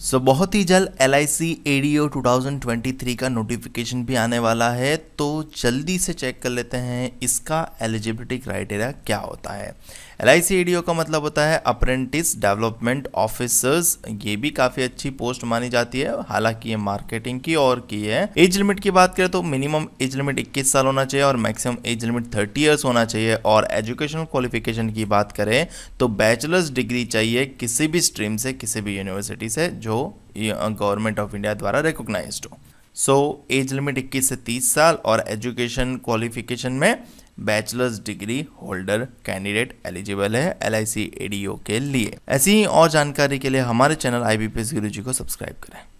सो so, बहुत ही जल्द L I C A D O two thousand twenty three का नोटिफिकेशन भी आने वाला है तो जल्दी से चेक कर लेते हैं इसका एलिजिबिलिटी क्राइटेरिया क्या होता है L I C A D ओ का मतलब होता है अप्रेंटिस डेवलपमेंट ऑफिसर्स ये भी काफ़ी अच्छी पोस्ट मानी जाती है हालांकि ये मार्केटिंग की और की है एज लिमिट की बात करें तो मिनिमम एज लिमिट इक्कीस साल होना चाहिए और maximum age limit thirty years होना चाहिए और एजुकेशनल क्वालिफिकेशन की बात करें तो बैचलर्स डिग्री चाहिए किसी भी स्ट्रीम से किसी भी यूनिवर्सिटी से जो जो गवर्नमेंट ऑफ इंडिया द्वारा रिकोगनाइज हो सो एज लिमिट 21 से 30 साल और एजुकेशन क्वालिफिकेशन में bachelor's degree holder candidate eligible है एल आई के लिए ऐसी और जानकारी के लिए हमारे चैनल आई बी गुरु जी को सब्सक्राइब करें